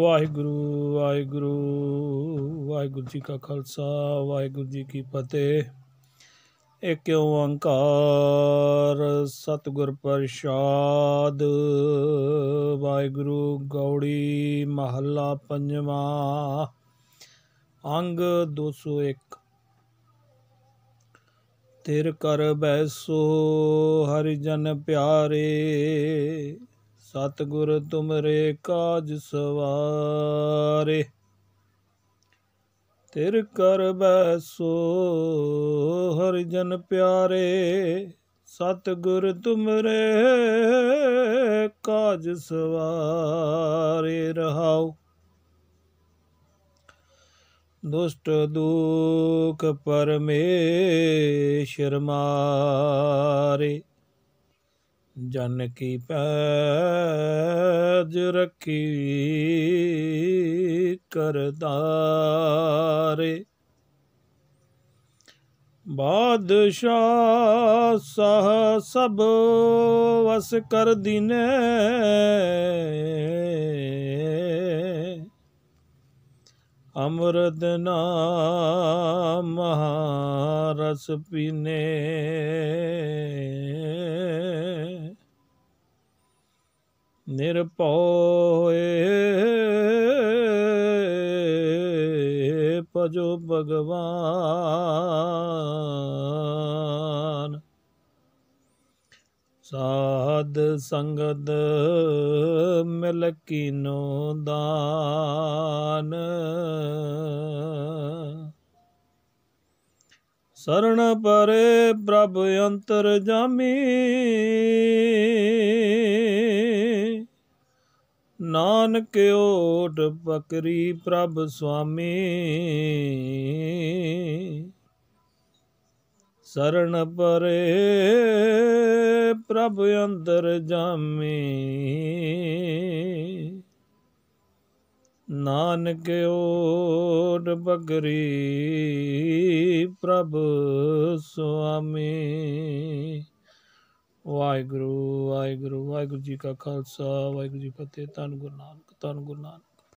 ਵਾਹਿਗੁਰੂ ਵਾਹਿਗੁਰੂ ਵਾਹਿਗੁਰੂ ਜੀ ਕਾ ਖਾਲਸਾ ਵਾਹਿਗੁਰੂ ਜੀ ਕੀ ਫਤਿਹ ਇੱਕ ਓੰਕਾਰ ਸਤਿਗੁਰ ਪ੍ਰਸਾਦ ਵਾਹਿਗੁਰੂ ਗੌੜੀ ਮਹੱਲਾ ਪੰਜਵਾਂ ਅੰਗ 201 ਤੇਰ ਕਰ ਬੈਸੋ ਹਰਿ ਜਨ ਪਿਆਰੇ ਸਤਗੁਰ ਤੁਮਰੇ ਕਾਜ ਸਵਾਰੇ ਤਿਰ ਕਰ ਬੈਸੋ ਹਰ ਜਨ ਪਿਆਰੇ ਸਤਗੁਰ ਤੁਮਰੇ ਕਾਜ ਸਵਾਰੇ ਰਹਾਉ ਦੁਸ਼ਟ ਦੁਖ ਪਰਮੇਸ਼ਰ ਮਾਰੇ ਜਨ ਕੀ ਪੈਜ ਰੱਖੀ ਕਰਦਾਰੇ ਬਾਦਸ਼ਾਹ ਸਹ ਸਭ ਵਸ ਕਰ ਦਿਨੇ ਅਮਰਤ ਨਾਮ ਮਹਾਰਸ ਪੀਨੇ ਨਿਰਭਉਏ ਪਜੋ ਭਗਵਾਨ ਸਾਧ ਸੰਗਤ ਮਿਲ ਕੀਨੋ ਦਾਨ ਸਰਣ ਪਰੇ ਪ੍ਰਭ ਅੰਤਰ ਜਾਮੀ ਨਾਨਕ ਓਟ ਬਕਰੀ ਪ੍ਰਭ ਸੁਆਮੀ ਸਰਣ ਪਰੇ ਪ੍ਰਭ ਅੰਦਰ ਜਾਮੀ ਨਾਨਕ ਓਡ ਬਗਰੀ ਪ੍ਰਭ ਸੁਆਮੀ ਵਾਹਿਗੁਰੂ ਵਾਹਿਗੁਰੂ ਵਾਹਿਗੁਰੂ ਜੀ ਕਾ ਖਾਲਸਾ ਵਾਹਿਗੁਰੂ ਜੀ ਫਤਿਹ ਤਨ ਗੁਰੂ ਨਾਨਕ ਤਨ ਗੁਰੂ ਨਾਨਕ